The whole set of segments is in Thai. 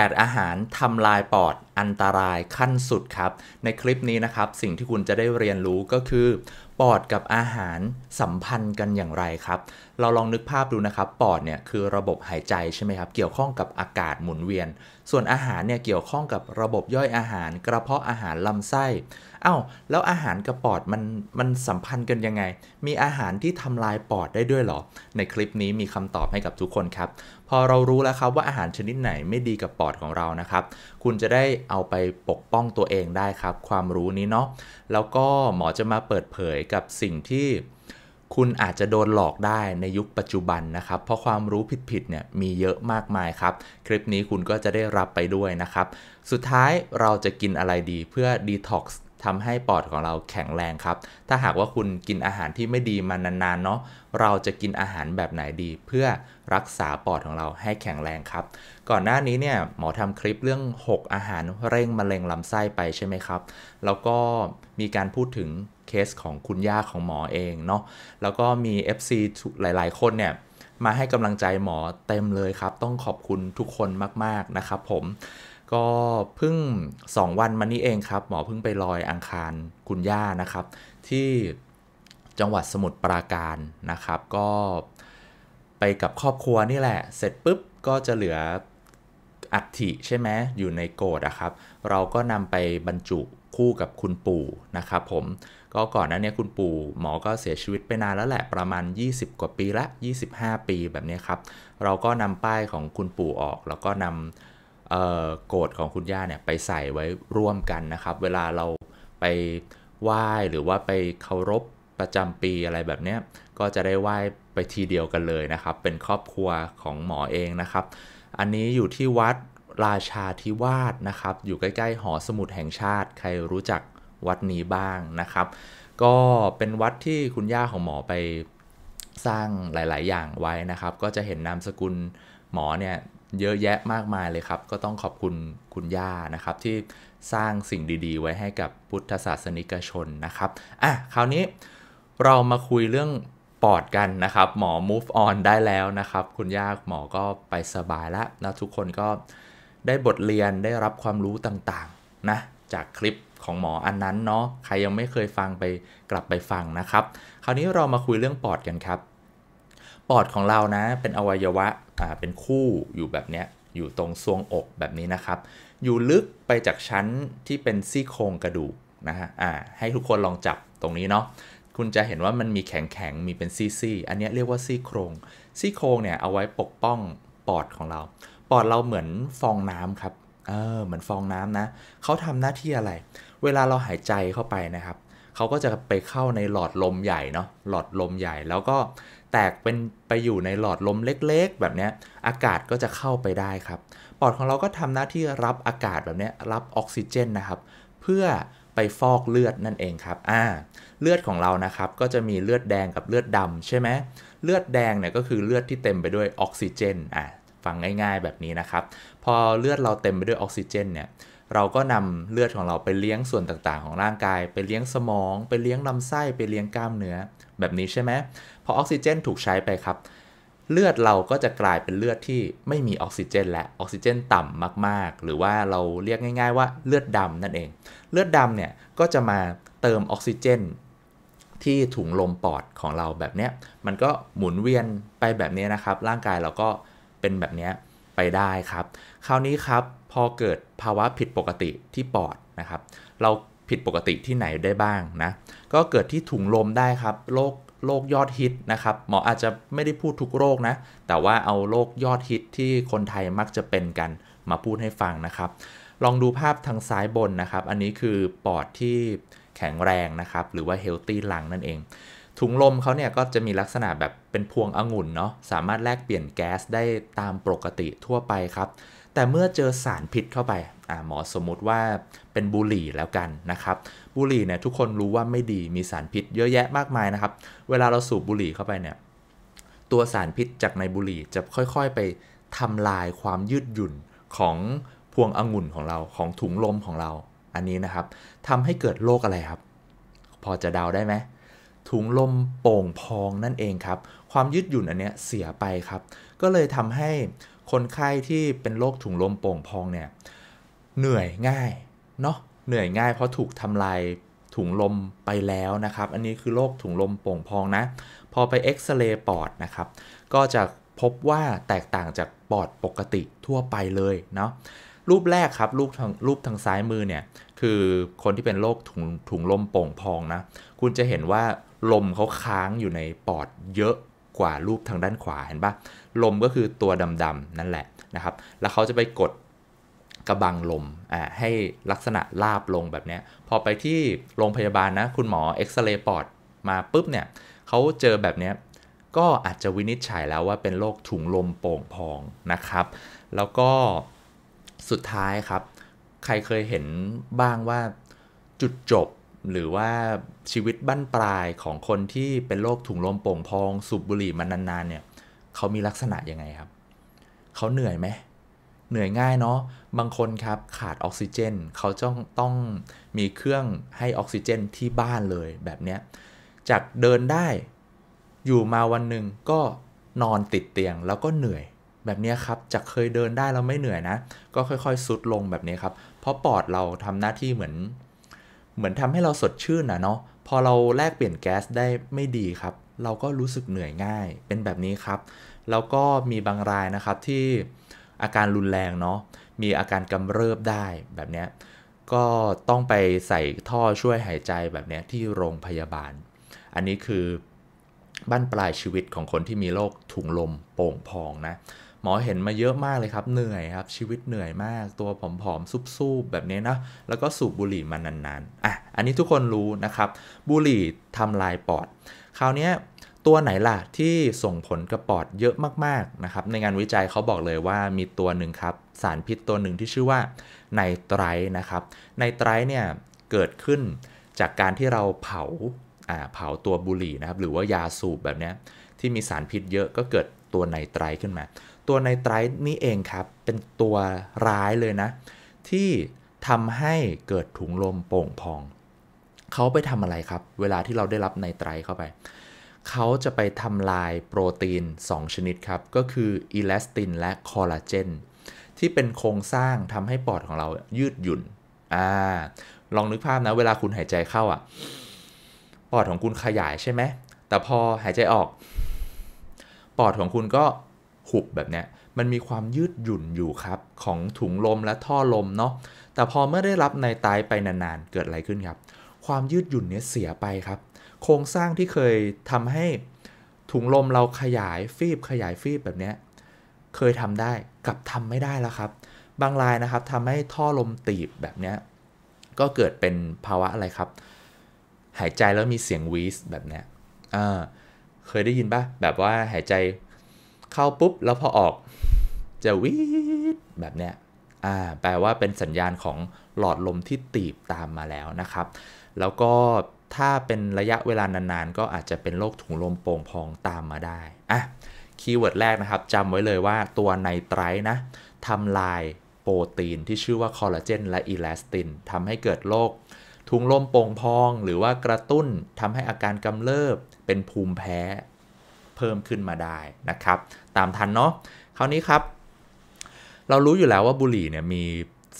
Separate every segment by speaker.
Speaker 1: 8 อาหารทำลายปอดอันตรายขั้นสุดครับ ในคลิปนี้นะครับสิ่งที่คุณจะได้เรียนรู้ก็คือ ปอดกับอาหารสัมพันธ์กันอย่างไรครับ เราลองนึกภาพดูนะครับปอดเนี่ยคือระบบหายใจใช่ไหมครับเกี่ยวข้องกับอากาศหมุนเวียน ส่วนอาหารเนี่ยเกี่ยวข้องกับระบบย่อยอาหาร กระเพาะอาหารลำไส้อา้าวแล้วอาหารกับปอดมันมันสัมพันธ์กันยังไงมีอาหารที่ทำลายปอดได้ด้วยหรอ ในคลิปนี้มีคำตอบให้กับทุกคนครับพอเรารู้แล้วครับว่าอาหารชนิดไหนไม่ดีกับปอดของเรานะครับคุณจะได้เอาไปปกป้องตัวเองได้ครับ ความรู้นี้เนาะแล้วก็หมอจะมาเปิดเผยกับสิ่งที่คุณอาจจะโดนหลอกได้ในยุคปัจจุบันนะครับเพราะความรู้ผิดๆเนี่ยมีเยอะมากมายครับ คลิปนี้คุณก็จะได้รับไปด้วยนะครับสุดท้ายเราจะกินอะไรดีเพื่อดีท็อกซ์ทำให้ปอดของเราแข็งแรงครับ ถ้าหากว่าคุณกินอาหารที่ไม่ดีมานานๆเนาะ เราจะกินอาหารแบบไหนดีเพื่อรักษาปอดของเราให้แข็งแรงครับ ก่อนหน้านี้เนี่ย หมอทำคลิปเรื่อง 6 อาหารเร่งมะเร็งลำไส้ไปใช่ไหมครับ แล้วก็มีการพูดถึงเคสของคุณย่าของหมอเองเนาะ แล้วก็มี FC หลาย ๆคนเนี่ย มาให้กำลังใจหมอเต็มเลยครับ ต้องขอบคุณทุกคนมากๆนะครับผมก็เพิ่ง 2 วันมานี้เองครับ หมอเพิ่งไปลอยอังคารคุณย่านะครับ ที่จังหวัดสมุทรปราการนะครับ ก็ไปกับครอบครัวนี่แหละ เสร็จปุ๊บก็จะเหลืออัฐิใช่ไหมอยู่ในโกดนะครับ เราก็นำไปบรรจุคู่กับคุณปู่นะครับผมก็ก่อนหน้านี้คุณปู่ หมอก็เสียชีวิตไปนานแล้วแหละประมาณ 20 กว่าปีละ 25 ปีแบบนี้ครับ เราก็นำป้ายของคุณปู่ออก แล้วก็นำโกรธของคุณย่าเนี่ยไปใส่ไว้ร่วมกันนะครับ เวลาเราไปไหว้หรือว่าไปเคารพประจำปีอะไรแบบเนี้ยก็จะได้ไหว้ไปทีเดียวกันเลยนะครับ เป็นครอบครัวของหมอเองนะครับ อันนี้อยู่ที่วัดราชาธิวาสนะครับ อยู่ใกล้ๆหอสมุดแห่งชาติใครรู้จักวัดนี้บ้างนะครับ ก็เป็นวัดที่คุณย่าของหมอไปสร้างหลายๆอย่างไว้นะครับ ก็จะเห็นนามสกุลหมอเนี่ยเยอะแยะมากมายเลยครับ ก็ต้องขอบคุณคุณย่านะครับ ที่สร้างสิ่งดีๆ ไว้ให้กับพุทธศาสนิกชนนะครับอ่ะคราวนี้เรามาคุยเรื่องปอดกันนะครับ หมอ move on ได้แล้วนะครับ คุณย่าหมอก็ไปสบายแล้วนะทุกคนก็ได้บทเรียนได้รับความรู้ต่างๆนะจากคลิปของหมออันนั้นเนาะใครยังไม่เคยฟังไปกลับไปฟังนะครับ คราวนี้เรามาคุยเรื่องปอดกันครับอดของเรานะ เป็นอวัยวะอ่าเป็นคู่อยู่แบบเนี้ยอยู่ตรงซวงอกแบบนี้นะครับ อยู่ลึกไปจากชั้นที่เป็นซี่โครงกระดูกนะฮะอ่าให้ทุกคนลองจับตรงนี้เนาะคุณจะเห็นว่ามันมีแข็งแข็งมีเป็นซี่ซี่อันนี้เรียกว่าซี่โครง ซี่โครงเนี่ยเอาไว้ปกป้องปอดของเราปอดเราเหมือนฟองน้ำครับเออเหมือนฟองน้ำนะเขาทำหน้าที่อะไร เวลาเราหายใจเข้าไปนะครับเขาก็จะไปเข้าในหลอดลมใหญ่เนาะหลอดลมใหญ่แล้วก็แตกเป็นไปอยู่ในหลอดลมเล็ก ๆ แบบนี้อากาศก็จะเข้าไปได้ครับ ปอดของเราก็ทำหน้าที่รับอากาศแบบนี้รับออกซิเจนนะครับ เพื่อไปฟอกเลือดนั่นเองครับอ่าเลือดของเรานะครับก็จะมีเลือดแดงกับเลือดดำใช่ไหมเลือดแดงเนี่ยก็คือเลือดที่เต็มไปด้วยออกซิเจน อ่าฟังง่าย ๆ แบบนี้นะครับ พอเลือดเราเต็มไปด้วยออกซิเจนเนี่ย เราก็นำเลือดของเราไปเลี้ยงส่วนต่างๆ ของร่างกายไปเลี้ยงสมองไปเลี้ยงลำไส้ไปเลี้ยงกล้ามเนื้อแบบนี้ใช่ไหมพอออกซิเจนถูกใช้ไปครับ เลือดเราก็จะกลายเป็นเลือดที่ไม่มีออกซิเจน และออกซิเจนต่ำมากๆ หรือว่าเราเรียกง่ายๆว่าเลือดดำนั่นเอง เลือดดำเนี่ยก็จะมาเติมออกซิเจนที่ถุงลมปอดของเราแบบเนี้ยมันก็หมุนเวียนไปแบบนี้นะครับ ร่างกายเราก็เป็นแบบนี้ไปได้ครับ คราวนี้ครับพอเกิดภาวะผิดปกติที่ปอดนะครับ เราผิดปกติที่ไหนได้บ้างนะก็เกิดที่ถุงลมได้ครับโรคโรคยอดฮิตนะครับ หมออาจจะไม่ได้พูดทุกโรคนะ แต่ว่าเอาโรคยอดฮิตที่คนไทยมักจะเป็นกันมาพูดให้ฟังนะครับ ลองดูภาพทางซ้ายบนนะครับ อันนี้คือปอดที่แข็งแรงนะครับ หรือว่าเฮลตี้ลังนั่นเอง ถุงลมเขาเนี่ยก็จะมีลักษณะแบบเป็นพวงองุ่นเนาะสามารถแลกเปลี่ยนแก๊สได้ตามปกติทั่วไปครับแต่เมื่อเจอสารพิษเข้าไปหมอสมมติว่าเป็นบุหรี่แล้วกันนะครับ บุหรี่เนี่ยทุกคนรู้ว่าไม่ดี มีสารพิษเยอะแยะมากมายนะครับ เวลาเราสูบบุหรี่เข้าไปเนี่ย ตัวสารพิษจากในบุหรี่จะค่อยๆไปทำลายความยืดหยุ่นของพวงองุ่นของเราของถุงลมของเรา อันนี้นะครับทำให้เกิดโรคอะไรครับ พอจะเดาได้ไหมถุงลมโป่งพองนั่นเองครับ ความยืดหยุ่นอันเนี้ยเสียไปครับ ก็เลยทำให้คนไข้ที่เป็นโรคถุงลมโป่งพองเนี่ยเหนื่อยง่ายเนาะเหนื่อยง่ายเพราะถูกทำลายถุงลมไปแล้วนะครับ อันนี้คือโรคถุงลมโป่งพองนะ พอไปเอ็กซเรย์ปอดนะครับก็จะพบว่าแตกต่างจากปอดปกติทั่วไปเลยเนาะรูปแรกครับรูปทางรูปทางซ้ายมือเนี่ยคือคนที่เป็นโรคถุงถุงลมโป่งพองนะ คุณจะเห็นว่าลมเขาค้างอยู่ในปอดเยอะกว่า รูปทางด้านขวาเห็นปะลมก็คือตัวดำๆนั่น แหละ นะ ครับ แล้วเขาจะไป กด กระบัง ลมอ่าให้ลักษณะ ลาบลงแบบนี้พอไปที่โรงพยาบาล นะ คุณหมอ เอ็กซเรย์ปอดมา ปุ๊บ เนี่ยเขาเจอแบบนี้ก็อาจจะวินิจฉัยแล้วว่าเป็นโรคถุงลมโป่งพองนะครับ แล้วก็สุดท้ายครับ ใครเคยเห็นบ้างว่าจุดจบหรือว่าชีวิตบั้นปลายของคนที่เป็นโรคถุงลมโป่งพองสูบบุหรี่มานานๆเนี่ยเขามีลักษณะยังไงครับ เขาเหนื่อยไหมเหนื่อยง่ายเนาะบางคนครับขาดออกซิเจนเขาต้องต้องมีเครื่องให้ออกซิเจนที่บ้านเลยแบบเนี้ยจากเดินได้อยู่มาวันหนึ่งก็นอนติดเตียงแล้วก็เหนื่อยแบบนี้ครับจากเคยเดินได้แล้วไม่เหนื่อยนะก็ค่อยๆซุดลงแบบนี้ครับ เพราะปอดเราทำหน้าที่เหมือนเหมือนทำให้เราสดชื่นนะเนาะ พอเราแลกเปลี่ยนแก๊สได้ไม่ดีครับ เราก็รู้สึกเหนื่อยง่ายเป็นแบบนี้ครับ แล้วก็มีบางรายนะครับที่อาการรุนแรงเนาะ มีอาการกำเริบได้แบบนี้ ก็ต้องไปใส่ท่อช่วยหายใจแบบนี้ที่โรงพยาบาล อันนี้คือบั้นปลายชีวิตของคนที่มีโรคถุงลมโป่งพองนะหมอเห็นมาเยอะมากเลยครับ เหนื่อยครับชีวิตเหนื่อยมาก ตัวผอมๆซุบๆแบบนี้นะ แล้วก็สูบบุหรี่มานานๆอ่ะอันนี้ทุกคนรู้นะครับ บุหรี่ทำลายปอด คราวนี้ตัวไหนล่ะที่ส่งผลกระปอดเยอะมากๆนะครับในงานวิจัยเขาบอกเลยว่ามีตัวหนึ่งครับ สารพิษตัวหนึ่งที่ชื่อว่าไนไตร์นะครับไนไตร์เนี่ย เกิดขึ้นจากการที่เราเผาอ่าเผาตัวบุหรี่นะครับหรือว่ายาสูบแบบนี้ที่มีสารพิษเยอะก็เกิดตัวไนไตร์ขึ้นมาตัวไนไตร์นี่ เองครับ เป็นตัวร้ายเลยนะ ที่ทำให้เกิดถุงลมโป่งพอง เขาไปทำอะไรครับ เวลาที่เราได้รับไนไตร์เข้าไป เขาจะไปทำลายโปรตีน 2 ชนิดครับ ก็คือ อีลาสติน และ คอลลาเจน ที่เป็นโครงสร้างทำให้ปอดของเรายืดหยุ่น อ่า ลองนึก ภาพ นะ เวลาคุณหายใจเข้าอ่ะปอดของคุณขยายใช่ไหมแต่พอหายใจออก ปอดของคุณก็หุบแบบเนี้ยมันมีความยืดหยุ่นอยู่ครับ ของถุงลมและท่อลมเนาะแต่พอเมื่อได้รับในตายไปนานๆ เกิดอะไรขึ้นครับ ความยืดหยุ่นเนี้ยเสียไปครับ โครงสร้างที่เคยทำให้ถุงลมเราขยายฟีบขยายฟีบแบบเนี้ยเคยทำได้กับทำไม่ได้แล้วครับ บางรายนะครับทำให้ท่อลมตีบแบบเนี้ยก็เกิดเป็นภาวะอะไรครับ หายใจแล้วมีเสียงวีสแบบเนี้ยเคยได้ยินปะแบบว่าหายใจเข้าปุ๊บ แล้วพอออกจะวิดแบบเนี้ยอ่าแปลว่าเป็นสัญญาณของหลอดลมที่ตีบตามมาแล้วนะครับ แล้วก็ถ้าเป็นระยะเวลานานๆ ก็อาจจะเป็นโรคถุงลมโป่งพองตามมาได้อ่ะ คีย์เวิร์ดแรกนะครับจำไว้เลยว่าตัวไนไตรนะทำลายโปรตีนที่ชื่อว่าคอลลาเจนและอีลาสตินทำให้เกิดโรคถุงลมโป่งพอง หรือว่ากระตุ้นทำให้อาการกำเริบเป็นภูมิแพ้เพิ่มขึ้นมาได้นะครับ ตามทันเนาะคราวนี้ครับ เรารู้อยู่แล้วว่าบุหรี่เนี่ยมี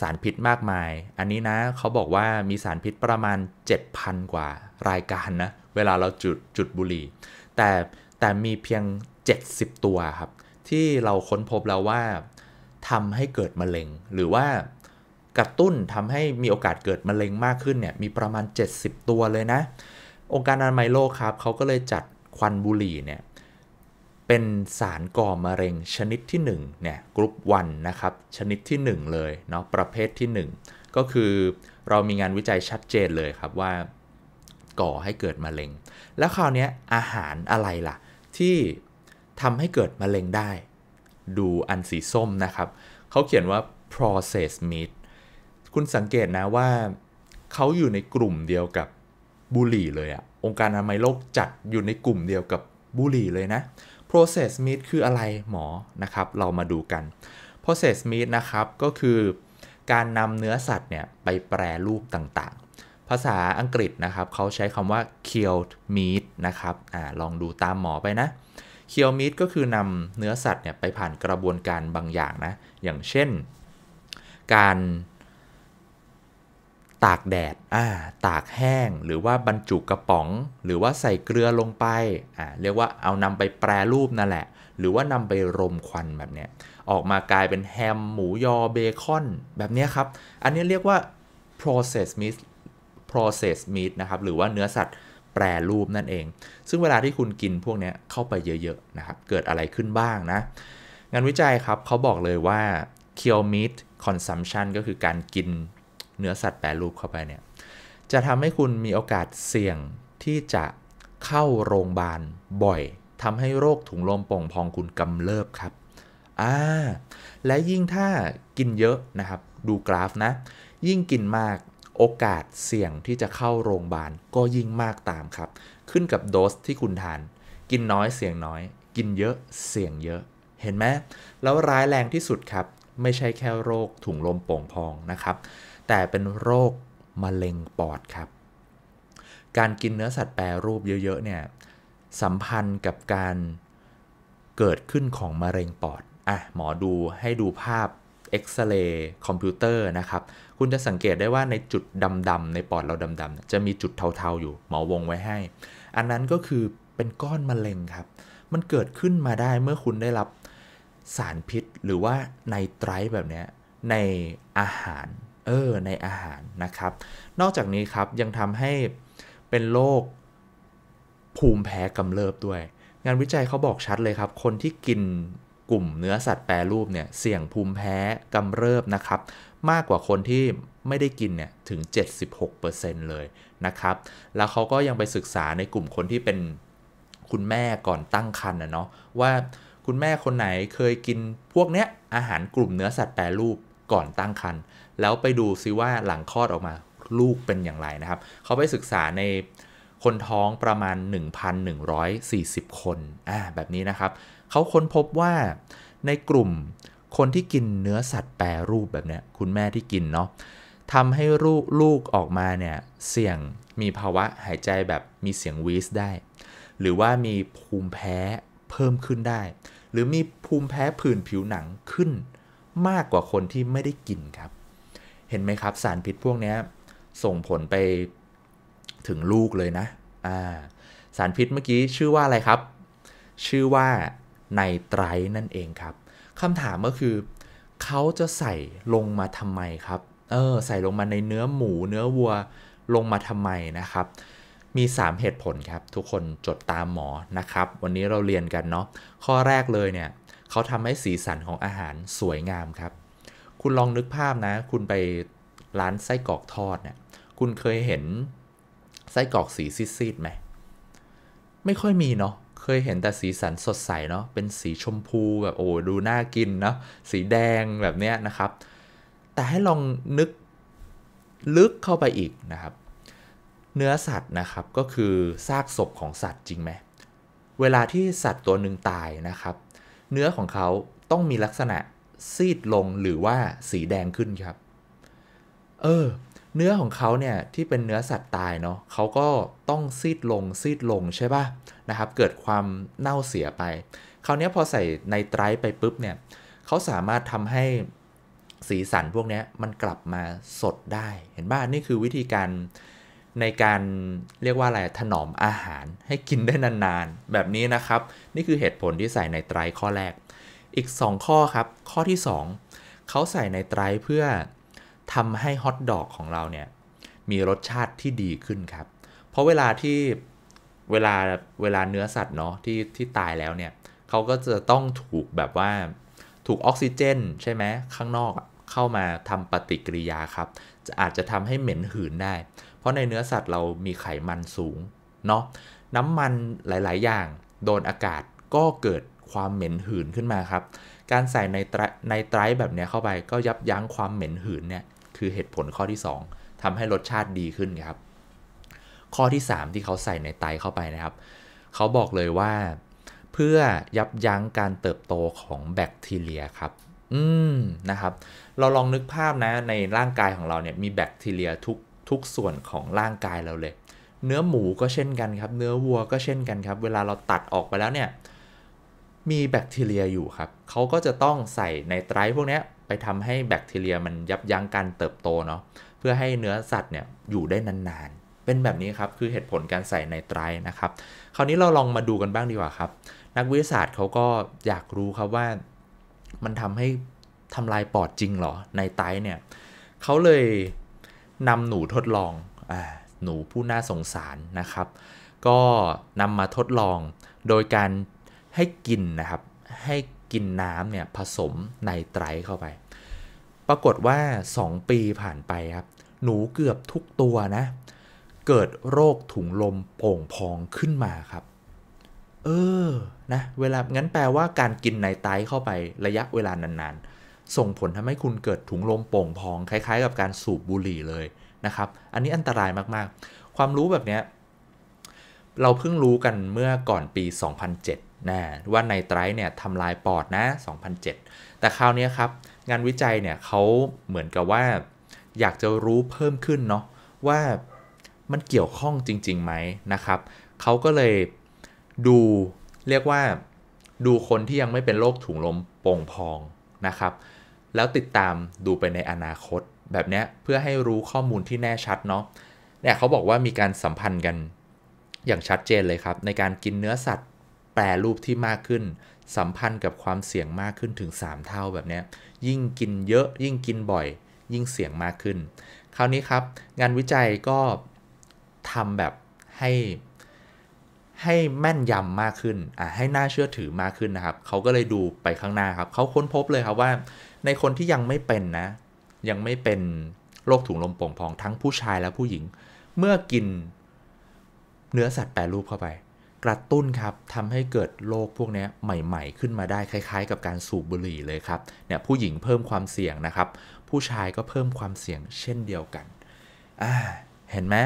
Speaker 1: สารพิษมากมาย อันนี้นะเขาบอกว่ามีสารพิษประมาณ7,000 กว่ารายการนะเวลาเราจุดจุดบุหรี่แต่แต่มีเพียง 70 ตัวครับที่เราค้นพบแล้วว่าทำให้เกิดมะเร็ง หรือว่ากระตุ้นทำให้มีโอกาสเกิดมะเร็งมากขึ้นเนี่ยมีประมาณ 70 ตัวเลยนะ องค์การอนามัยโลกครับเขาก็เลยจัดควันบุหรี่เนี่ยเป็นสารก่อมะเร็งชนิดที่ 1 เนี่ยกรุ๊ปวันนะครับ ชนิดที่ 1 เลยเนาะประเภทที่ 1 ก็คือเรามีงานวิจัยชัดเจนเลยครับว่า ก่อให้เกิดมะเร็ง แล้วคราวนี้อาหารอะไรล่ะ ที่ทำให้เกิดมะเร็งได้ ดูอันสีส้มนะครับ เขาเขียนว่า processed meat คุณสังเกตนะว่าเขาอยู่ในกลุ่มเดียวกับบุหรี่เลยอะองค์การอนามัยโลกจัดอยู่ในกลุ่มเดียวกับบุหรี่เลยนะ process meat คืออะไรหมอ นะครับ เรามาดูกัน process meat นะครับ ก็คือการนำเนื้อสัตว์เนี่ยไปแปรรูปต่าง ๆ ภาษาอังกฤษนะครับ เขาใช้คำว่า killed meat นะครับอลองดูตามหมอไปนะ killed meat ก็คือนำเนื้อสัตว์เนี่ยไปผ่านกระบวนการบางอย่างนะ อย่างเช่น การตากแดด อ่า ตากแห้ง หรือว่าบรรจุกระป๋อง หรือว่าใส่เกลือลงไป อ่า เรียกว่าเอานำไปแปรรูปนั่นแหละ หรือว่านำไปรมควันแบบเนี้ย ออกมากลายเป็นแฮมหมูยอเบคอน แบบเนี้ยครับ อันนี้เรียกว่า process meat process meat นะครับ หรือว่าเนื้อสัตว์แปรรูปนั่นเอง ซึ่งเวลาที่คุณกินพวกนี้เข้าไปเยอะๆ นะครับ เกิดอะไรขึ้นบ้างนะ งานวิจัยครับเขาบอกเลยว่า kill meat consumption ก็คือการกินเนื้อสัตว์แปรรูปเข้าไปเนี่ย จะทำให้คุณมีโอกาสเสี่ยงที่จะเข้าโรงพยาบาลบ่อยทำให้โรคถุงลมโป่งพองคุณกำเริบครับอ่าและยิ่งถ้ากินเยอะนะครับ ดูกราฟนะ ยิ่งกินมากโอกาสเสี่ยงที่จะเข้าโรงพยาบาล ก็ยิ่งมากตามครับ ขึ้นกับโดสที่คุณทาน กินน้อยเสี่ยงน้อย กินเยอะเสี่ยงเยอะ เห็นไหมแล้วร้ายแรงที่สุดครับ ไม่ใช่แค่โรคถุงลมโป่งพองนะครับแต่เป็นโรคมะเร็งปอดครับ การกินเนื้อสัตว์แปรรูปเยอะๆเนี่ย สัมพันธ์กับการเกิดขึ้นของมะเร็งปอด อ่ะหมอดูให้ดูภาพเอ็กซเรย์คอมพิวเตอร์นะครับ คุณจะสังเกตได้ว่าในจุดดำๆในปอดเราดำๆ จะมีจุดเทาๆ อยู่ หมอวงไว้ให้ อันนั้นก็คือเป็นก้อนมะเร็งครับ มันเกิดขึ้นมาได้เมื่อคุณได้รับสารพิษหรือว่าในไตรแบบนี้ในอาหารเออในอาหารนะครับ นอกจากนี้ครับยังทำให้เป็นโรคภูมิแพ้กำเริบด้วย งานวิจัยเขาบอกชัดเลยครับคนที่กินกลุ่มเนื้อสัตว์แปรรูปเนี่ยเสี่ยงภูมิแพ้กำเริบนะครับมากกว่าคนที่ไม่ได้กินเนี่ยถึง76%เลยนะครับแล้วเขาก็ยังไปศึกษาในกลุ่มคนที่เป็นคุณแม่ก่อนตั้งครรภ์นะเนาะว่าคุณแม่คนไหนเคยกินพวกเนี้ยอาหารกลุ่มเนื้อสัตว์แปรรูปก่อนตั้งครรภ์แล้วไปดูซิว่าหลังคลอดออกมาลูกเป็นอย่างไรนะครับ เขาไปศึกษาในคนท้องประมาณ 1,140 คนอ่าแบบนี้นะครับ เขาค้นพบว่าในกลุ่มคนที่กินเนื้อสัตว์แปรรูปแบบเนี้ยคุณแม่ที่กิน เนาะทำให้ลูกลูกออกมาเนี่ย เสี่ยงมีภาวะหายใจแบบมีเสียงวีสได้ หรือว่ามีภูมิแพ้เพิ่มขึ้นได้ หรือมีภูมิแพ้ผื่นผิวหนังขึ้นมากกว่าคนที่ไม่ได้กินครับ เห็นไหมครับ สารพิษพวกนี้ส่งผลไปถึงลูกเลยนะอ่าสารพิษเมื่อกี้ชื่อว่าอะไรครับ ชื่อว่าไนไตรนั่นเองครับคำถามก็คือ เขาจะใส่ลงมาทำไมครับเออใส่ลงมาในเนื้อหมู เนื้อวัวลงมาทำไมนะครับ มี 3เหตุผลครับ ทุกคนจดตามหมอนะครับ วันนี้เราเรียนกันเนาะข้อแรกเลยเนี่ยเขาทำให้สีสันของอาหารสวยงามครับ คุณลองนึกภาพนะ คุณไปร้านไส้กรอกทอดเนะี่ย คุณเคยเห็นไส้กรอกสีซีดๆไหมไม่ค่อยมีเนาะ เคยเห็นแต่สีสันสดใสเนาะ เป็นสีชมพูแบบโอ้ดูน่ากินเนาะ สีแดงแบบเนี้ยนะครับ แต่ให้ลองนึกลึกเข้าไปอีกนะครับ เนื้อสัตว์นะครับก็คือซากศพของสัตว์จริงไหมเวลาที่สัตว์ตัวหนึ่งตายนะครับเนื้อของเขาต้องมีลักษณะซีดลงหรือว่าสีแดงขึ้นครับเออเนื้อของเขาเนี่ยที่เป็นเนื้อสัตว์ตายเนาะเขาก็ต้องซีดลงซีดลงใช่ปะ่ะนะครับ เกิดความเน่าเสียไปคราวนี้พอใส่ในไตรไปปุ๊บเนี่ยเขาสามารถทำให้สีสันพวกนี้มันกลับมาสดได้ เห็นป่ะนี่คือวิธีการในการเรียกว่าอะไรถนอมอาหารให้กินได้นานๆ แบบนี้นะครับ นี่คือเหตุผลที่ใส่ในไตรข้อแรก อีก 2 ข้อครับ ข้อที่ 2 เขาใส่ในไตรเพื่อทำให้ฮอทดอกของเราเนี่ยมีรสชาติที่ดีขึ้นครับ เพราะเวลาที่เวลาเวลาเนื้อสัตว์เนาะที่ที่ตายแล้วเนี่ยเขาก็จะต้องถูกแบบว่าถูกออกซิเจน ใช่ไหมข้างนอกเข้ามาทำปฏิกิริยาครับ จะอาจจะทำให้เหม็นหืนได้เพราะในเนื้อสัตว์เรามีไขมันสูงเนาะน้ำมันหลาย ๆ อย่าง โดนอากาศก็เกิดความเหม็นหืนขึ้นมาครับ การใส่ในไตรในไตรแบบนี้เข้าไป ก็ยับยั้งความเหม็นหืนเนี่ย คือเหตุผลข้อที่ 2 ทำให้รสชาติดีขึ้นครับ ข้อที่ 3 ที่เขาใส่ในไตเข้าไปนะครับ เขาบอกเลยว่า เพื่อยับยั้งการเติบโตของแบคทีเรียครับ อืมนะครับ เราลองนึกภาพนะ ในร่างกายของเราเนี่ยมีแบคทีเรียทุกทุกส่วนของร่างกายเราเลย เนื้อหมูก็เช่นกันครับ เนื้อวัวก็เช่นกันครับ เวลาเราตัดออกไปแล้วเนี่ย มีแบคทีเรียอยู่ครับ เขาก็จะต้องใส่ในไตรพวกนี้ไปทำให้แบคทีเรียมันยับยั้งการเติบโตเนาะ เพื่อให้เนื้อสัตว์เนี่ยอยู่ได้นานๆ เป็นแบบนี้ครับ คือเหตุผลการใส่ในไตรนะครับ คราวนี้เราลองมาดูกันบ้างดีกว่าครับ นักวิทยาศาสตร์เขาก็อยากรู้ครับว่ามันทำให้ทำลายปอดจริงหรอในไตเนี่ย เขาเลยนำหนูทดลองอหนูผู้น่าสงสารนะครับ ก็นำมาทดลองโดยการให้กินนะครับ ให้กินน้ำเนี่ยผสมในไตรเข้าไป ปรากฏว่า 2 ปีผ่านไปครับ หนูเกือบทุกตัวนะ เกิดโรคถุงลมโป่งพองขึ้นมาครับ เออ นะ เวลางั้นแปลว่าการกินในไตรเข้าไประยะเวลานานๆส่งผลทำให้คุณเกิดถุงลมโป่งพอง คล้ายๆกับการสูบบุหรี่เลยนะครับ อันนี้อันตรายมากๆ ความรู้แบบเนี้ย เราเพิ่งรู้กันเมื่อก่อนปี 2007นะว่าในไตรเนี่ยทำลายปอดนะ 2007 แต่คราวนี้ครับงานวิจัยเนี่ยเขาเหมือนกับว่าอยากจะรู้เพิ่มขึ้นเนาะว่ามันเกี่ยวข้องจริงๆไหมนะครับ เขาก็เลยดูเรียกว่าดูคนที่ยังไม่เป็นโรคถุงลมโป่งพองนะครับแล้วติดตามดูไปในอนาคตแบบนี้เพื่อให้รู้ข้อมูลที่แน่ชัดเนาะ เนี่ยเขาบอกว่ามีการสัมพันธ์กันอย่างชัดเจนเลยครับ ในการกินเนื้อสัตว์แปรรูปที่มากขึ้น สัมพันธ์กับความเสี่ยงมากขึ้นถึง 3 เท่าแบบนี้ยิ่งกินเยอะ ยิ่งกินบ่อย ยิ่งเสี่ยงมากขึ้น คราวนี้ครับ งานวิจัยก็ทำแบบให้ให้แม่นยำมากขึ้นอ่ะให้น่าเชื่อถือมากขึ้นนะครับ เขาก็เลยดูไปข้างหน้าครับ เขาค้นพบเลยครับว่าในคนที่ยังไม่เป็นนะ ยังไม่เป็น โรคถุงลมโป่งพองทั้งผู้ชายและผู้หญิงเมื่อกินเนื้อสัตว์แปรรูปเข้าไป กระตุ้นครับทำให้เกิดโรคพวกนี้ใหม่ ๆ ขึ้นมาได้คล้ายๆ กับการสูบบุหรี่เลยครับเนี่ยผู้หญิงเพิ่มความเสี่ยงนะครับ ผู้ชายก็เพิ่มความเสี่ยงเช่นเดียวกันอ่าเห็นไหม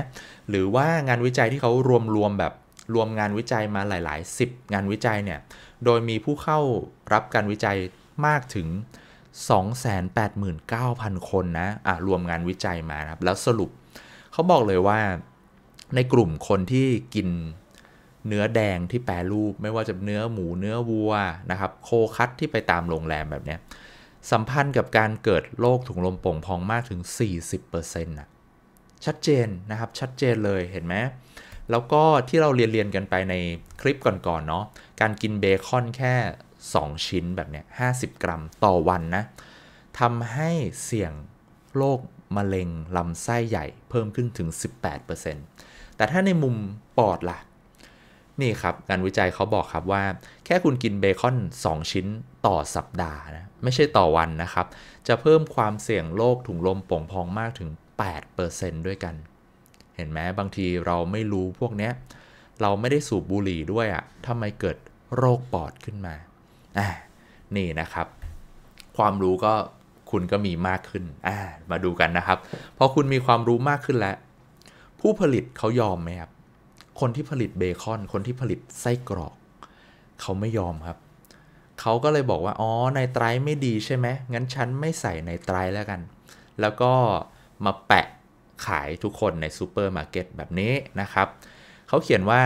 Speaker 1: หรือว่างานวิจัยที่เขารวมรวมแบบรวมงานวิจัยมาหลายๆ 10 งานวิจัยเนี่ยโดยมีผู้เข้ารับการวิจัยมากถึง289,000 คนนะอ่ะรวมงานวิจัยมาครับ แล้วสรุป เขาบอกเลยว่าในกลุ่มคนที่กินเนื้อแดงที่แปรรูปไม่ว่าจะเนื้อหมูเนื้อวัวนะครับ โคคัตที่ไปตามโรงแรมแบบเนี้ย สัมพันธ์กับการเกิดโรคถุงลมโป่งพองมากถึง 40%นะชัดเจนนะครับชัดเจนเลยเห็นไหมแล้วก็ที่เราเรียนเรียนกันไปในคลิปก่อนๆเนาะการกินเบคอนแค่2 ชิ้นแบบ เนี้ยห้กรัมต่อวัน นะทำให้เสี่ยงโรคมะเร็งลำไส้ ใหญ่ เพิ่มขึ้นถึง 18%แต่ถ้าในมุมปอดละ่ะ นี่ครับงานวิจัยเขาบอกครับว่า แค่คุณกินเบคอน 2 ชิ้นต่อสัปดาห์ นะ ไม่ใช่ต่อวันนะครับ จะเพิ่มความเสี่ยงโรคถุงลมป่งพอง มากถึง8%ด้วยกัน เห็นไหมบางทีเราไม่รู้พวกเนี้ยเราไม่ได้สูบบุหรี่ด้วยอะทำไมเกิดโรคปอดขึ้นมานี่นะครับ ความรู้ก็คุณก็มีมากขึ้นมาดูกันนะครับพอคุณมีความรู้มากขึ้นแล้ว ผู้ผลิตเขายอมไหมครับ คนที่ผลิตเบคอน คนที่ผลิตไส้กรอก เขาไม่ยอมครับ เขาก็เลยบอกว่าอ๋อในไตรไม่ดีใช่ไหมงั้นฉันไม่ใส่ในไตรแล้วกัน แล้วก็มาแปะขายทุกคนในซูเปอร์มาร์เก็ตแบบนี้นะครับเขาเขียนว่า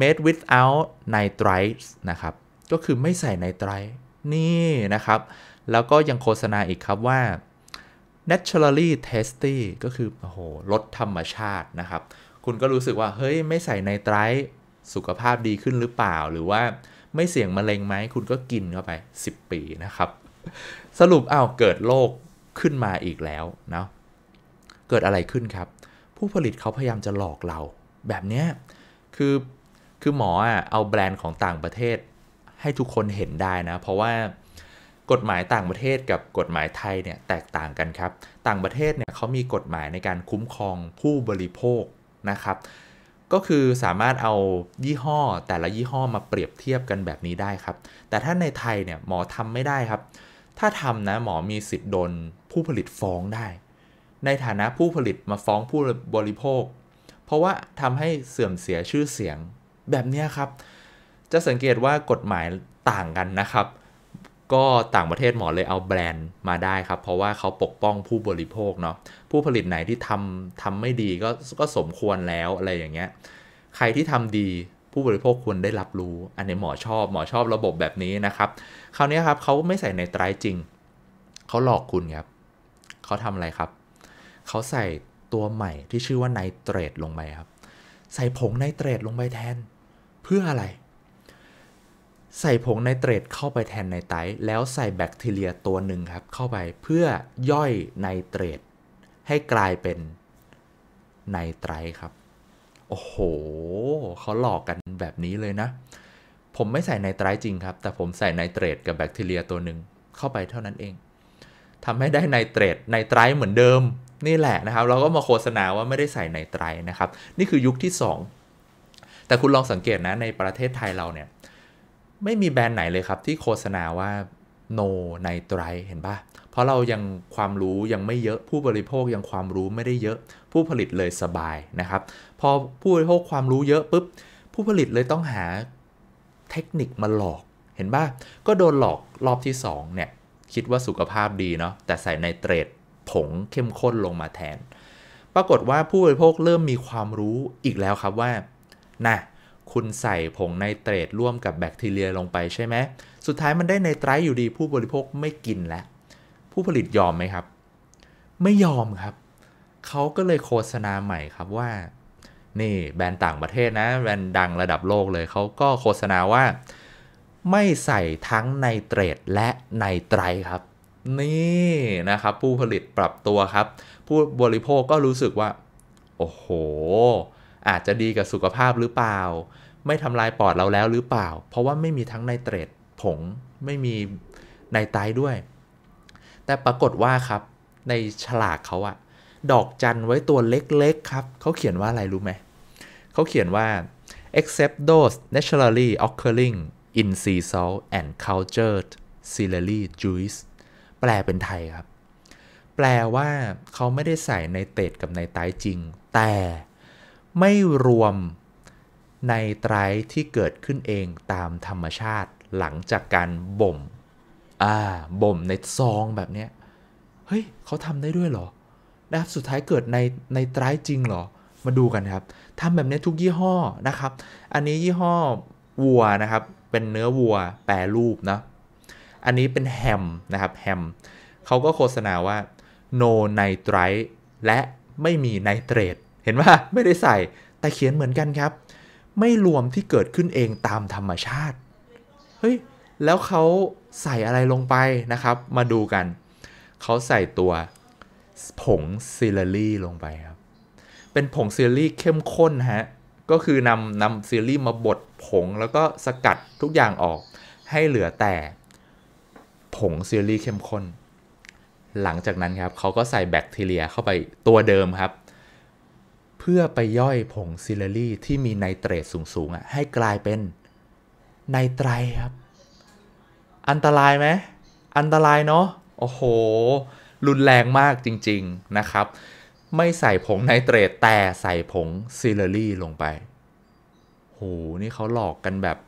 Speaker 1: made without nitrites นะครับก็คือไม่ใส่ไนไตรนี่นะครับ แล้วก็ยังโฆษณาอีกครับว่า naturally tasty ก็คือโอ้โหรสธรรมชาตินะครับ คุณก็รู้สึกว่าเฮ้ยไม่ใส่ไนไตรสุขภาพดีขึ้นหรือเปล่า หรือว่าไม่เสี่ยงมะเร็งไหมคุณก็กินเข้าไป 10 ปีนะครับ สรุปอ้าวเกิดโรคขึ้นมาอีกแล้วเนาะเกิดอะไรขึ้นครับ ผู้ผลิตเขาพยายามจะหลอกเรา แบบเนี้ยคือคือหมออ่ะเอาแบรนด์ของต่างประเทศให้ทุกคนเห็นได้นะเพราะว่ากฎหมายต่างประเทศกับกฎหมายไทยเนี่ยแตกต่างกันครับ ต่างประเทศเนี่ยเขามีกฎหมายในการคุ้มครองผู้บริโภคนะครับ ก็คือสามารถเอายี่ห้อแต่ละยี่ห้อมาเปรียบเทียบกันแบบนี้ได้ครับ แต่ถ้าในไทยเนี่ยหมอทำไม่ได้ครับ ถ้าทำนะหมอมีสิทธิ์โดนผู้ผลิตฟ้องได้ ในฐานะผู้ผลิตมาฟ้องผู้บริโภค เพราะว่าทำให้เสื่อมเสียชื่อเสียงแบบนี้ครับจะสังเกตว่ากฎหมายต่างกันนะครับ ก็ต่างประเทศหมอเลยเอาแบรนด์มาได้ครับ เพราะว่าเขาปกป้องผู้บริโภคเนาะ ผู้ผลิตไหนที่ทำทำไม่ดีก็ก็สมควรแล้วอะไรอย่างเงี้ย ใครที่ทำดีผู้บริโภคควรได้รับรู้ อันนี้หมอชอบ หมอชอบระบบแบบนี้นะครับ คราวนี้ครับเขาไม่ใส่ในตรายจริง เขาหลอกคุณครับ เขาทำอะไรครับ เขาใส่ตัวใหม่ที่ชื่อว่าไนเตรตลงไปครับ ใส่ผงไนเตรตลงไปแทน เพื่ออะไรใส่ผงไนเตรตเข้าไปแทนไนไตรแล้วใส่แบคทีเรียตัวหนึ่งครับ เข้าไปเพื่อย่อยไนเตรตให้กลายเป็นไนไตรครับโอ้โห เขาหลอกกันแบบนี้เลยนะ ผมไม่ใส่ไนไตรจริงครับ แต่ผมใส่ไนเตรตกับแบคทีเรียตัวหนึ่ง เข้าไปเท่านั้นเองทำให้ได้ไนเตรตไนไตรเหมือนเดิมนี่แหละนะครับ เราก็มาโฆษณาว่าไม่ได้ใส่ไนไตรนะครับ นี่คือยุคที่ 2 แต่คุณลองสังเกตนะในประเทศไทยเราเนี่ยไม่มีแบรนด์ไหนเลยครับที่โฆษณาว่า no ในไตรเห็นปะเพราะเรายังความรู้ยังไม่เยอะผู้บริโภคยังความรู้ไม่ได้เยอะผู้ผลิตเลยสบายนะครับพอผู้บริโภคความรู้เยอะปุ๊บผู้ผลิตเลยต้องหาเทคนิคมาหลอกเห็นปะก็โดนหลอกรอบที่ 2 เนี่ย คิดว่าสุขภาพดีเนาะแต่ใส่ในเตรดผงเข้มข้นลงมาแทน ปรากฏว่าผู้บริโภคเริ่มมีความรู้อีกแล้วครับว่า น่ะคุณใส่ผงไนเตรตร่วมกับแบคทีเรียลงไปใช่ไหม สุดท้ายมันได้ไนไตรอยู่ดี ผู้บริโภคไม่กินแล้ว ผู้ผลิตยอมไหมครับ ไม่ยอมครับ เขาก็เลยโฆษณาใหม่ครับว่า นี่แบรนด์ต่างประเทศนะ แบรนด์ดังระดับโลกเลยเขาก็โฆษณาว่า ไม่ใส่ทั้งไนเตรตและไนไตรครับ นี่นะครับ ผู้ผลิตปรับตัวครับ ผู้บริโภคก็รู้สึกว่า โอ้โหอาจจะดีกับสุขภาพหรือเปล่า ไม่ทำลายปอดเราแล้วหรือเปล่า เพราะว่าไม่มีทั้งไนเตรตผงไม่มีไนไตด้วย แต่ปรากฏว่าครับ ในฉลากเขาอะ ดอกจันไว้ตัวเล็กๆครับ เขาเขียนว่าอะไรรู้ไหม เขาเขียนว่า except those naturally occurring in sea salt and cultured celery juice แปลเป็นไทยครับ แปลว่าเขาไม่ได้ใส่ในเตดกับในไตจริง แต่ไม่รวมในไตรที่เกิดขึ้นเองตามธรรมชาติหลังจากการบ่ม อ่า บ่มในซองแบบเนี้ยเฮ้ย เขาทำได้ด้วยเหรอ นะครับสุดท้ายเกิดในในไตรจริงเหรอ มาดูกันครับ ทำแบบนี้ทุกยี่ห้อนะครับ อันนี้ยี่ห้อวัวนะครับ เป็นเนื้อวัวแปรรูปนะ อันนี้เป็นแฮมนะครับ แฮมเขาก็โฆษณาว่า no nitrite และไม่มีไนเตรตเห็นว่าไม่ได้ใส่แต่เขียนเหมือนกันครับ ไม่รวมที่เกิดขึ้นเองตามธรรมชาติเฮ้ยแล้วเขาใส่อะไรลงไปนะครับ มาดูกัน เขาใส่ตัวผงซิลลี่ลงไปครับ เป็นผงซิลลี่เข้มข้นฮะก็คือนำนำซิลลี่มาบดผงแล้วก็สกัดทุกอย่างออก ให้เหลือแต่ ผงซิลลี่เข้มข้น หลังจากนั้นครับเขาก็ใส่แบคทีเรียเข้าไปตัวเดิมครับเพื่อไปย่อยผงซิลลี่ ที่มีไนเตรตสูง ๆ อ่ะ ให้กลายเป็นไนไตรครับ อันตรายไหม อันตรายเนาะ โอ้โห รุนแรงมากจริงๆ นะครับ ไม่ใส่ผงไนเตรตแต่ใส่ผงซิลลี่ลงไป โห นี่เขาหลอกกันแบบ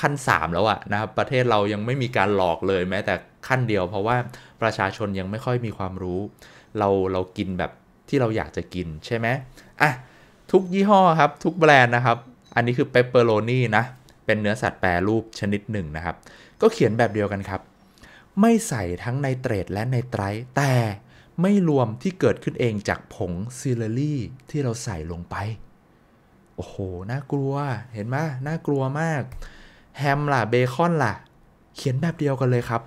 Speaker 1: ขั้น 3 แล้วอะนะครับ ประเทศเรายังไม่มีการหลอกเลยแม้แต่ขั้นเดียวเพราะว่าประชาชนยังไม่ค่อยมีความรู้ เราเรากินแบบที่เราอยากจะกินใช่ไหมอ่ะ ทุกยี่ห้อครับ ทุกแบรนด์นะครับ อันนี้คือเปปเปอร์โรนีนะ เป็นเนื้อสัตว์แปรรูปชนิดหนึ่งนะครับ ก็เขียนแบบเดียวกันครับ ไม่ใส่ทั้งไนเตรตและไนไตรแต่ไม่รวมที่เกิดขึ้นเองจากผงซิลเลอรี่ที่เราใส่ลงไป โอ้โห น่ากลัวเห็นไหมน่ากลัวมากแฮมล่ะ เบคอนล่ะ เขียนแบบเดียวกันเลยครับ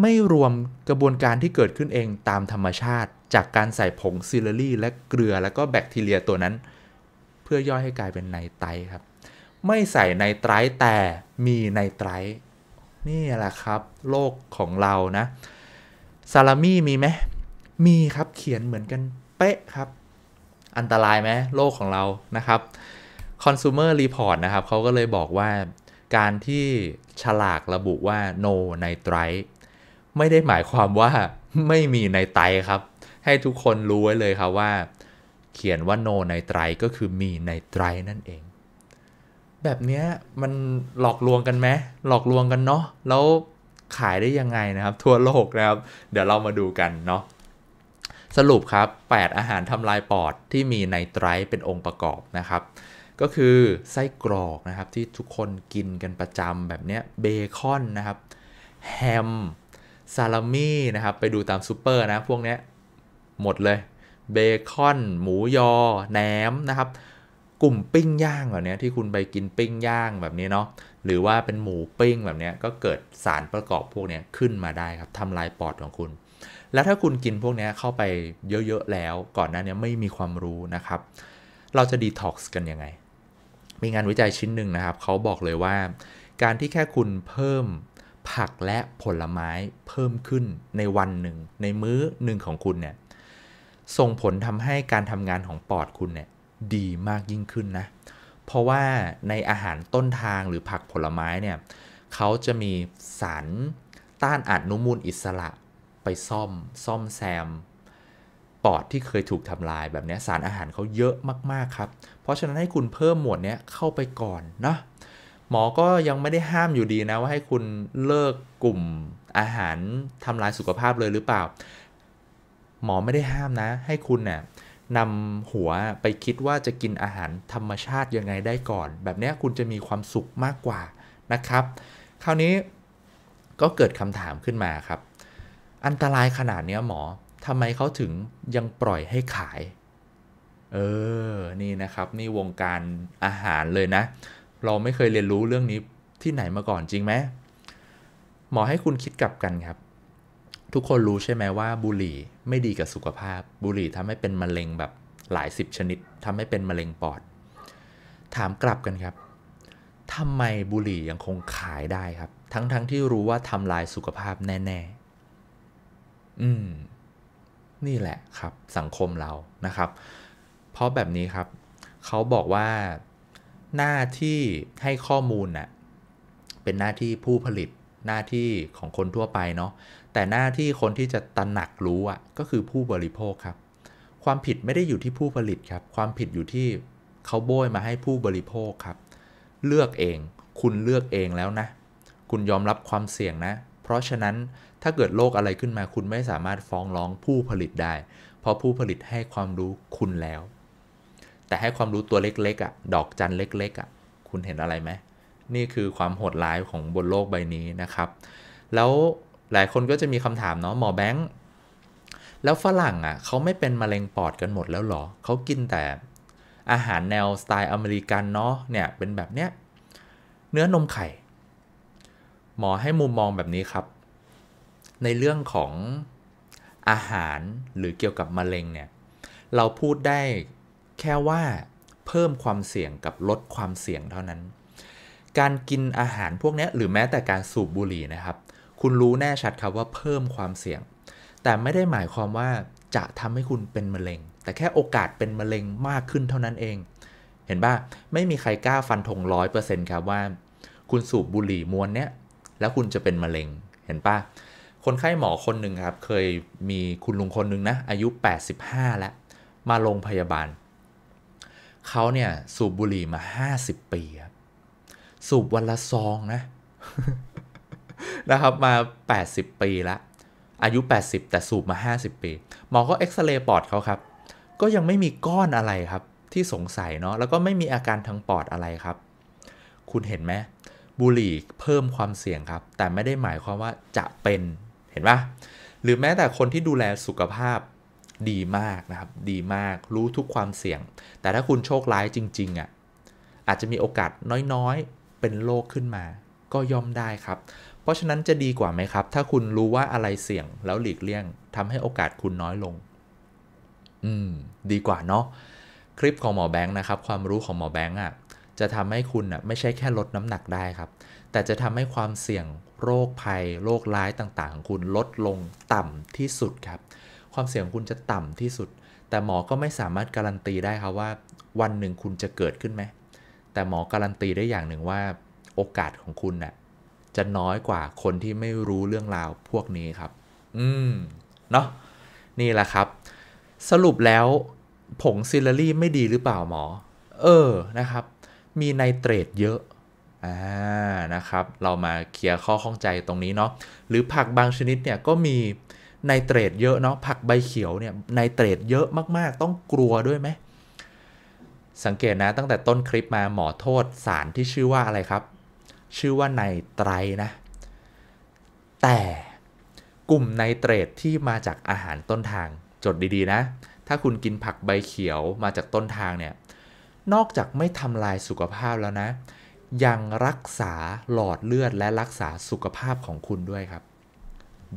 Speaker 1: ไม่รวมกระบวนการที่เกิดขึ้นเองตามธรรมชาติจากการใส่ผง ซิลลี่ และเกลือแล้วก็แบคทีเรียตัวนั้น เพื่อย่อยให้กลายเป็นไนไตรครับ ไม่ใส่ไนไตรแต่มีไนไตรนี่แหละครับ โลกของเรานะ ซาลามี่มีไหมมีครับเขียนเหมือนกันเป๊ะ ครับ อันตรายไหมโลกของเรานะครับ Consumer Report นะครับ เขาก็เลยบอกว่าการที่ฉลากระบุว่า no ไนไตรไม่ได้หมายความว่าไม่มีไนไตรครับให้ทุกคนรู้ไว้เลยครับว่า เขียนว่าโนในไตรก็คือมีในไตรนั่นเอง แบบนี้มันหลอกลวงกันไหมหลอกลวงกันเนาะแล้วขายได้ยังไงนะครับ ทั่วโลกนะครับเดี๋ยวเรามาดูกันเนาะสรุปครับ8อาหารทำลายปอดที่มีในไตรเป็นองค์ประกอบนะครับ ก็คือไส้กรอกนะครับที่ทุกคนกินกันประจำแบบเนี้ยเบคอนนะครับแฮม ซาลามี่นะครับ ไปดูตามซูเปอร์นะพวกเนี้ยหมดเลยเบคอน หมูยอแหนมนะครับ กลุ่มปิ้งย่างแบบนี้ที่คุณไปกินปิ้งย่างแบบนี้เนาะหรือว่าเป็นหมูปิ้งแบบนี้ก็เกิดสารประกอบพวกนี้ขึ้นมาได้ครับทำลายปอดของคุณ แล้วถ้าคุณกินพวกนี้เข้าไปเยอะๆแล้วก่อนหน้านี้ไม่มีความรู้นะครับ เราจะดีท็อกซ์กันยังไง มีงานวิจัยชิ้นหนึ่งนะครับเขาบอกเลยว่า การที่แค่คุณเพิ่มผักและผลไม้เพิ่มขึ้นในวันหนึ่ง ในมื้อหนึ่งของคุณเนี่ยส่งผลทำให้การทำงานของปอดคุณเนี่ยดีมากยิ่งขึ้นนะ เพราะว่าในอาหารต้นทางหรือผักผลไม้เนี่ยเขาจะมีสารต้านอนุมูลอิสระไปซ่อมซ่อมแซมปอดที่เคยถูกทำลายแบบนี้สารอาหารเขาเยอะมากๆครับเพราะฉะนั้นให้คุณเพิ่มหมวดนี้เข้าไปก่อนนะหมอก็ยังไม่ได้ห้ามอยู่ดีนะว่าให้คุณเลิกกลุ่มอาหารทำลายสุขภาพเลยหรือเปล่าหมอไม่ได้ห้ามนะ ให้คุณนะ่ะนำหัวไปคิดว่าจะกินอาหารธรรมชาติยังไงได้ก่อน แบบนี้คุณจะมีความสุขมากกว่านะครับ คราวนี้ก็เกิดคำถามขึ้นมาครับ อันตรายขนาดนี้หมอทำไมเขาถึงยังปล่อยให้ขาย เออนี่นะครับนี่วงการอาหารเลยนะ เราไม่เคยเรียนรู้เรื่องนี้ที่ไหนมาก่อนจริงไหมหมอให้คุณคิดกลับกันครับทุกคนรู้ใช่ไหมว่าบุหรี่ ไม่ดีกับสุขภาพ บุหรี่ทำให้เป็นมะเร็งแบบหลายสิบชนิดทำให้เป็นมะเร็งปอด ถามกลับกันครับ ทำไมบุหรี่ยังคงขายได้ครับ ทั้งๆทที่รู้ว่าทำลายสุขภาพแน่ ๆ อืมนี่แหละครับ สังคมเรานะครับ เพราะแบบนี้ครับ เขาบอกว่าหน้าที่ให้ข้อมูลน่ะเป็นหน้าที่ผู้ผลิตหน้าที่ของคนทั่วไปเนาะแต่หน้าที่คนที่จะตระหนักรู้อะ่ะ ก็คือผู้บริโภคครับ ความผิดไม่ได้อยู่ที่ผู้ผลิตครับ ความผิดอยู่ที่เขาโบยมาให้ผู้บริโภคครับ เลือกเอง คุณเลือกเองแล้วนะ คุณยอมรับความเสี่ยงนะ เพราะฉะนั้นถ้าเกิดโรคอะไรขึ้นมา คุณไม่สามารถฟ้องร้องผู้ผลิตได้ เพราะผู้ผลิตให้ความรู้คุณแล้ว แต่ให้ความรู้ตัวเล็กๆอะ่ะดอกจันเล็กๆอะ่ะ คุณเห็นอะไรไหมนี่คือความโหดร้ายของบนโลกใบนี้นะครับ แล้วหลายคนก็จะมีคำถามเนาะ หมอแบงค์ แล้วฝรั่งอะ่ะ เขาไม่เป็นมะเร็งปอดกันหมดแล้วหรอ เขากินแต่อาหารแนวสไตล์อเมริกันเนาะ เนี่ยเป็นแบบเนี้ย เนื้อนมไข่ หมอให้มุมมองแบบนี้ครับ ในเรื่องของอาหารหรือเกี่ยวกับมะเร็งเนี่ย เราพูดได้แค่ว่าเพิ่มความเสี่ยงกับลดความเสี่ยงเท่านั้นการกินอาหารพวกนี้หรือแม้แต่การสูบบุหรี่นะครับคุณรู้แน่ชัดครับว่าเพิ่มความเสี่ยงแต่ไม่ได้หมายความว่าจะทำให้คุณเป็นมะเร็ง แต่แค่โอกาสเป็นมะเร็งมากขึ้นเท่านั้นเอง เห็นป่ะไม่มีใครกล้าฟันธงร้อยเปอร์เซ็นต์ครับว่าคุณสูบบุหรี่มวนเนี้ยแล้วคุณจะเป็นมะเร็งเห็นป่ะคนไข้หมอคนหนึ่งครับเคยมีคุณลุงคนหนึ่งนะอายุ 85 แล้วมาโรงพยาบาลเขาเนี่ยสูบบุหรี่มา 50 ปีครับสูบวันละซองนะนะครับมา 80 ปีละอายุ 80 แต่สูบมา 50 ปี หมอก็เอ็กซเรย์ปอดเขาครับ ก็ยังไม่มีก้อนอะไรครับ ที่สงสัยเนาะแล้วก็ไม่มีอาการทางปอดอะไรครับ คุณเห็นไหมบุหรี่เพิ่มความเสี่ยงครับ แต่ไม่ได้หมายความว่าจะเป็นเห็นปะหรือแม้แต่คนที่ดูแลสุขภาพดีมากนะครับ ดีมากรู้ทุกความเสี่ยง แต่ถ้าคุณโชคร้ายจริงๆอะ่ะอาจจะมีโอกาสน้อยเป็นโรคขึ้นมา ก็ย่อมได้ครับ เพราะฉะนั้นจะดีกว่าไหมครับ ถ้าคุณรู้ว่าอะไรเสี่ยงแล้วหลีกเลี่ยง ทำให้โอกาสคุณน้อยลง อืมดีกว่าเนาะคลิปของหมอแบงค์นะครับ ความรู้ของหมอแบงค์อ่ะจะทำให้คุณอ่ะไม่ใช่แค่ลดน้ำหนักได้ครับ แต่จะทำให้ความเสี่ยงโรคภัยโรคร้ายต่างๆของคุณลดลง ต่ำที่สุดครับ ความเสี่ยงคุณจะต่ำที่สุด แต่หมอก็ไม่สามารถการันตีได้ครับว่า วันหนึ่งคุณจะเกิดขึ้นไหมแต่หมอการันตีได้อย่างหนึ่งว่า โอกาสของคุณนะ่ะจะน้อยกว่าคนที่ไม่รู้เรื่องราวพวกนี้ครับ อืม เนาะนี่แหละครับ สรุปแล้วผงซิลลี่ไม่ดีหรือเปล่าหมอ เออ นะครับ มีไนเตรตเยอะอ่านะครับ เรามาเคลียร์ข้อข้องใจตรงนี้เนาะหรือผักบางชนิดเนี่ยก็มีไนเตรตเยอะเนาะผักใบเขียวเนี่ยไนเตรตเยอะมากๆ ต้องกลัวด้วยไหมสังเกตนะตั้งแต่ต้นคลิปมาหมอโทษสารที่ชื่อว่าอะไรครับ ชื่อว่าไนไตรนะ แต่กลุ่มไนเตรตที่มาจากอาหารต้นทาง จดดีๆนะ ถ้าคุณกินผักใบเขียวมาจากต้นทางเนี่ยนอกจากไม่ทำลายสุขภาพแล้วนะ ยังรักษาหลอดเลือดและรักษาสุขภาพของคุณด้วยครับ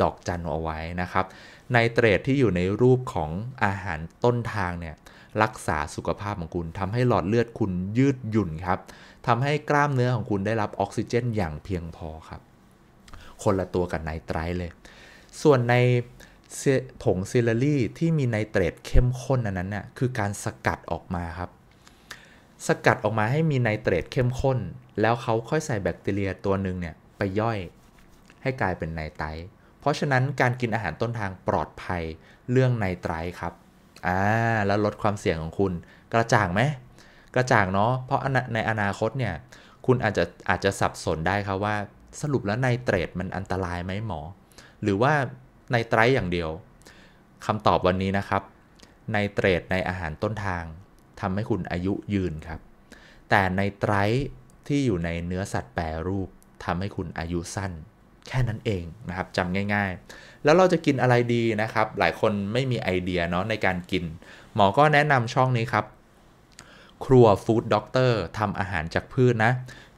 Speaker 1: ดอกจันเอาไว้นะครับไนเตรตที่อยู่ในรูปของอาหารต้นทางเนี่ยรักษาสุขภาพของคุณ ทำให้หลอดเลือดคุณยืดหยุ่นครับทำให้กล้ามเนื้อของคุณได้รับออกซิเจนอย่างเพียงพอครับ คนละตัวกับไนไตรเลย ส่วนในผงซิลลี่ ที่มีไนเตรตเข้มข้นอันนั้นนะ่ะคือการสกัดออกมาครับ สกัดออกมาให้มีไนเตรตเข้มข้น แล้วเขาค่อยใส่แบคทีเรียตัวหนึ่งเนี่ยไปย่อยให้กลายเป็นไนไตรเพราะฉะนั้นการกินอาหารต้นทางปลอดภัยเรื่องไนไตรครับอ่า แล้วลดความเสี่ยงของคุณ กระจ่างไหม กระจ่างเนาะ เพราะในอนาคตเนี่ย คุณอาจจะอาจจะสับสนได้ครับว่า สรุปแล้วในเตรดมันอันตรายไหมหมอ หรือว่าในไตรอย่างเดียว คำตอบวันนี้นะครับ ในเตรดในอาหารต้นทาง ทำให้คุณอายุยืนครับ แต่ในไตรที่อยู่ในเนื้อสัตว์แปรรูป ทำให้คุณอายุสั้นแค่นั้นเองนะครับจำง่าย ๆ แล้วเราจะกินอะไรดีนะครับ หลายคนไม่มีไอเดียเนาะในการกิน หมอก็แนะนำช่องนี้ครับ ครัวฟู้ดด็อกเตอร์ทำอาหารจากพืชนนะ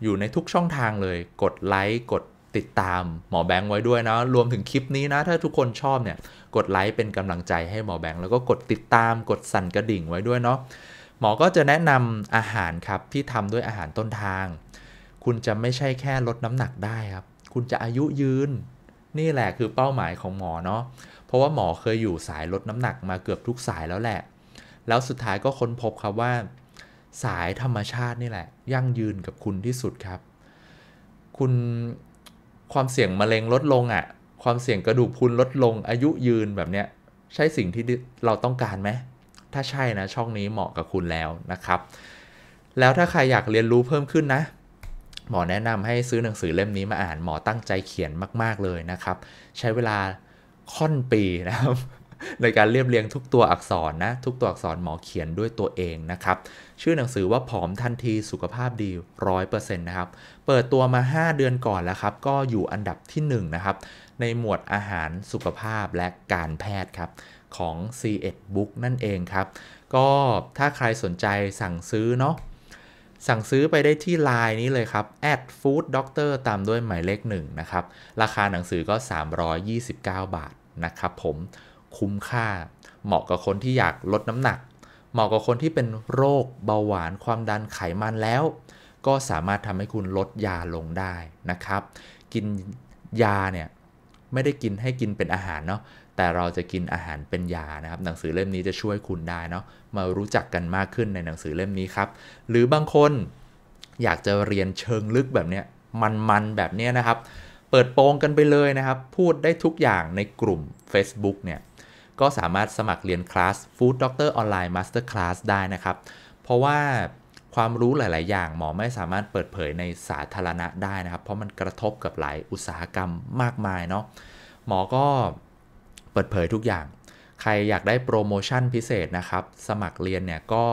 Speaker 1: อยู่ในทุกช่องทางเลย กดไลค์กดติดตาม หมอแบงค์ไว้ด้วยนะรวมถึงคลิปนี้นะ ถ้าทุกคนชอบเนี่ยกดไลค์เป็นกำลังใจให้หมอแบงค์ แล้วก็กดติดตามกดสั่นกระดิ่งไว้ด้วยเนาะหมอก็จะแนะนำอาหารครับที่ทำด้วยอาหารต้นทาง คุณจะไม่ใช่แค่ลดน้ำหนักได้ครับคุณจะอายุยืนนี่แหละคือเป้าหมายของหมอเนาะเพราะว่าหมอเคยอยู่สายลดน้ำหนักมาเกือบทุกสายแล้วแหละ แล้วสุดท้ายก็ค้นพบครับว่าสายธรรมชาตินี่แหละยั่งยืนกับคุณที่สุดครับ คุณความเสี่ยงมะเร็งลดลงอะ่ะความเสี่ยงกระดูกพุนลดลงอายุยืนแบบเนี้ย ใช่สิ่งที่เราต้องการไหมถ้าใช่นะ ช่องนี้เหมาะกับคุณแล้วนะครับ แล้วถ้าใครอยากเรียนรู้เพิ่มขึ้นนะหมอแนะนำให้ซื้อหนังสือเล่มนี้มาอ่านหมอตั้งใจเขียนมากๆเลยนะครับ ใช้เวลาค่อนปีนะครับ ในการเรียบเรียงทุกตัวอักษรนะทุกตัวอักษรหมอเขียนด้วยตัวเองนะครับ ชื่อหนังสือว่าผอมทันทีสุขภาพดี 100%นะครับ เปิดตัวมา 5 เดือนก่อนแล้วครับก็อยู่อันดับที่1นนะครับ ในหมวดอาหารสุขภาพและการแพทย์ครับของ C1 Book นั่นเองครับก็ถ้าใครสนใจสั่งซื้อเนาะสั่งซื้อไปได้ที่ไลน์นี้เลยครับ @fooddoctor ตามด้วยหมายเลข1นะครับ ราคาหนังสือก็ 329 บาทนะครับผม คุ้มค่า เหมาะกับคนที่อยากลดน้ำหนัก เหมาะกับคนที่เป็นโรคเบาหวาน ความดันไขมันแล้ว ก็สามารถทำให้คุณลดยาลงได้นะครับ กินยาเนี่ยไม่ได้กินให้กินเป็นอาหารเนาะ แต่เราจะกินอาหารเป็นยานะครับหนังสือเล่มนี้จะช่วยคุณได้เนาะมารู้จักกันมากขึ้นในหนังสือเล่มนี้ครับ หรือบางคนอยากจะเรียนเชิงลึกแบบเนี้ย มันๆ แบบเนี้ยนะครับ เปิดโปงกันไปเลยนะครับ พูดได้ทุกอย่างในกลุ่ม Facebook เนี่ยก็สามารถสมัครเรียนคลาส Food Doctor Online Master Class ได้นะครับ เพราะว่าความรู้หลายๆ อย่าง หมอไม่สามารถเปิดเผยในสาธารณะได้นะครับ เพราะมันกระทบกับหลายอุตสาหกรรมมากมายเนาะหมอก็เปิดเผยทุกอย่างใครอยากได้โปรโมชั่นพิเศษนะครับสมัครเรียนเนี่ยก็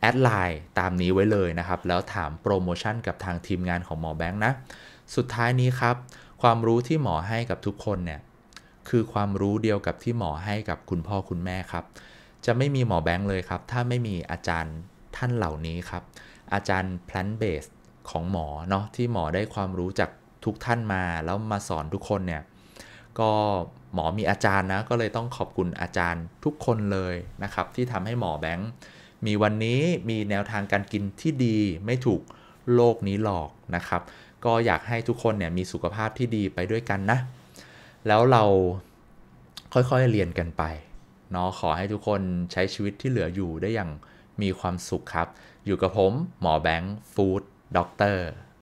Speaker 1: แอดไลน์ตามนี้ไว้เลยนะครับ แล้วถามโปรโมชั่นกับทางทีมงานของหมอแบงค์นะ สุดท้ายนี้ครับ ความรู้ที่หมอให้กับทุกคนเนี่ย คือความรู้เดียวกับที่หมอให้กับคุณพ่อคุณแม่ครับ จะไม่มีหมอแบงค์เลยครับ ถ้าไม่มีอาจารย์ท่านเหล่านี้ครับ อาจารย์ plant based ของหมอเนาะที่หมอได้ความรู้จากทุกท่านมาแล้วมาสอนทุกคนเนี่ยก็หมอมีอาจารย์นะก็เลยต้องขอบคุณอาจารย์ทุกคนเลยนะครับที่ทำให้หมอแบงค์มีวันนี้มีแนวทางการกินที่ดี ไม่ถูกโลกนี้หลอกนะครับ ก็อยากให้ทุกคนเนี่ยมีสุขภาพที่ดีไปด้วยกันนะแล้วเราค่อยๆเรียนกันไปเนาะขอให้ทุกคนใช้ชีวิตที่เหลืออยู่ได้อย่างมีความสุขครับ อยู่กับผมหมอแบงค์ฟู้ดด็อกเตอร์